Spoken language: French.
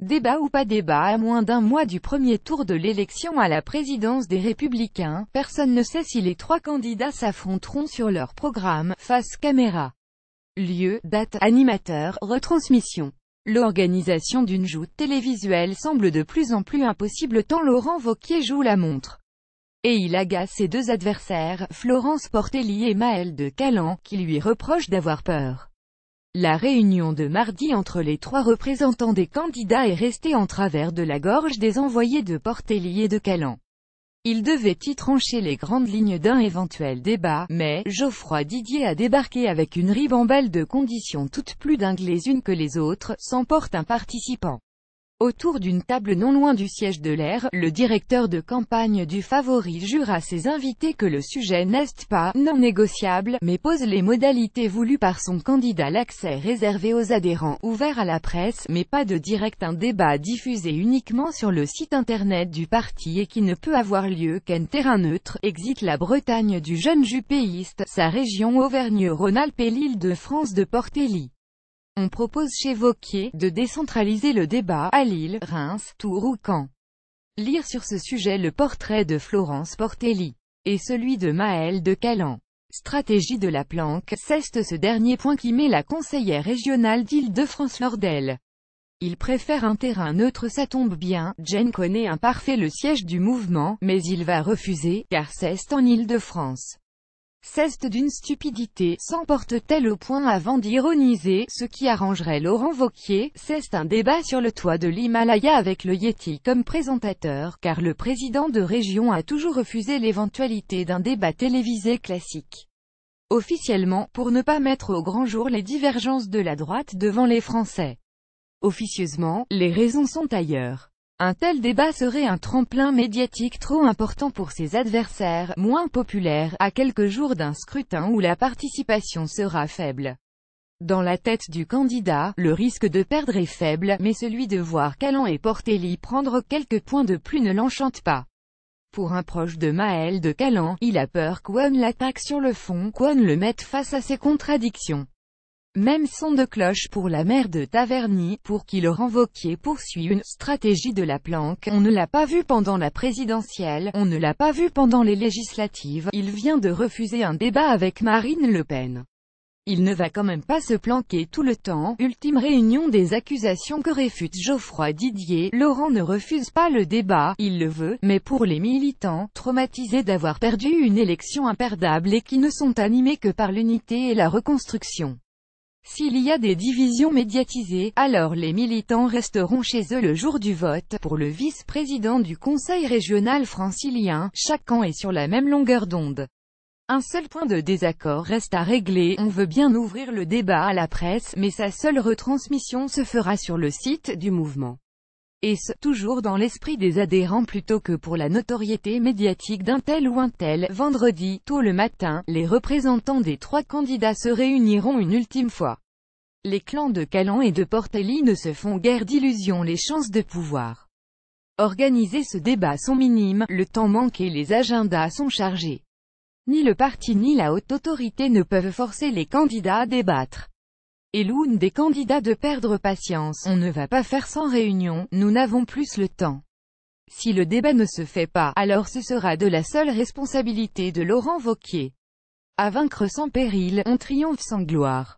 Débat ou pas débat à moins d'un mois du premier tour de l'élection à la présidence des Républicains, personne ne sait si les trois candidats s'affronteront sur leur programme, face caméra. Lieu, date, animateur, retransmission. L'organisation d'une joute télévisuelle semble de plus en plus impossible tant Laurent Vauquier joue la montre. Et il agace ses deux adversaires, Florence Portelli et Maël de Calan, qui lui reprochent d'avoir peur. La réunion de mardi entre les trois représentants des candidats est restée en travers de la gorge des envoyés de Portelli et de Calan. Ils devaient y trancher les grandes lignes d'un éventuel débat, mais, Geoffroy Didier a débarqué avec une ribambelle de conditions toutes plus dingues les unes que les autres, s'emporte un participant. Autour d'une table non loin du siège de l'air, le directeur de campagne du favori jure à ses invités que le sujet n'est pas non négociable, mais pose les modalités voulues par son candidat l'accès réservé aux adhérents, ouvert à la presse, mais pas de direct un débat diffusé uniquement sur le site internet du parti et qui ne peut avoir lieu qu'un terrain neutre, exit la Bretagne du jeune jupéiste, sa région Auvergne-Rhône-Alpes et l'île de France de Portélie. On propose chez Vauquier de décentraliser le débat à Lille, Reims, Tours ou Caen. Lire sur ce sujet le portrait de Florence Portelli et celui de Maël de Calan. Stratégie de la planque, c'est ce dernier point qui met la conseillère régionale d'Île-de-France lors Il préfère un terrain neutre ça tombe bien, Jane connaît un parfait le siège du mouvement, mais il va refuser, car c'est en Île-de-France. Ceste d'une stupidité, s'emporte-t-elle au point avant d'ironiser, ce qui arrangerait Laurent Vauquier, c'est un débat sur le toit de l'Himalaya avec le Yeti comme présentateur, car le président de région a toujours refusé l'éventualité d'un débat télévisé classique. Officiellement, pour ne pas mettre au grand jour les divergences de la droite devant les Français. Officieusement, les raisons sont ailleurs. Un tel débat serait un tremplin médiatique trop important pour ses adversaires, moins populaires, à quelques jours d'un scrutin où la participation sera faible. Dans la tête du candidat, le risque de perdre est faible, mais celui de voir Calan et Portelli prendre quelques points de plus ne l'enchante pas. Pour un proche de Maël de Calan, il a peur qu'on l'attaque sur le fond, qu'on le mette face à ses contradictions. Même son de cloche pour la mère de Taverny, pour qui Laurent renvoquier poursuit une stratégie de la planque. On ne l'a pas vu pendant la présidentielle, on ne l'a pas vu pendant les législatives, il vient de refuser un débat avec Marine Le Pen. Il ne va quand même pas se planquer tout le temps. Ultime réunion des accusations que réfute Geoffroy Didier, Laurent ne refuse pas le débat, il le veut, mais pour les militants, traumatisés d'avoir perdu une élection imperdable et qui ne sont animés que par l'unité et la reconstruction. S'il y a des divisions médiatisées, alors les militants resteront chez eux le jour du vote. Pour le vice-président du conseil régional francilien, chaque camp est sur la même longueur d'onde. Un seul point de désaccord reste à régler, on veut bien ouvrir le débat à la presse, mais sa seule retransmission se fera sur le site du mouvement. Et ce, toujours dans l'esprit des adhérents plutôt que pour la notoriété médiatique d'un tel ou un tel. Vendredi, tôt le matin, les représentants des trois candidats se réuniront une ultime fois. Les clans de Calan et de Portelli ne se font guère d'illusions les chances de pouvoir. Organiser ce débat sont minimes, le temps manque et les agendas sont chargés. Ni le parti ni la haute autorité ne peuvent forcer les candidats à débattre et l'une des candidats de perdre patience. On ne va pas faire sans réunion, nous n'avons plus le temps. Si le débat ne se fait pas, alors ce sera de la seule responsabilité de Laurent Vauquier. À vaincre sans péril, on triomphe sans gloire.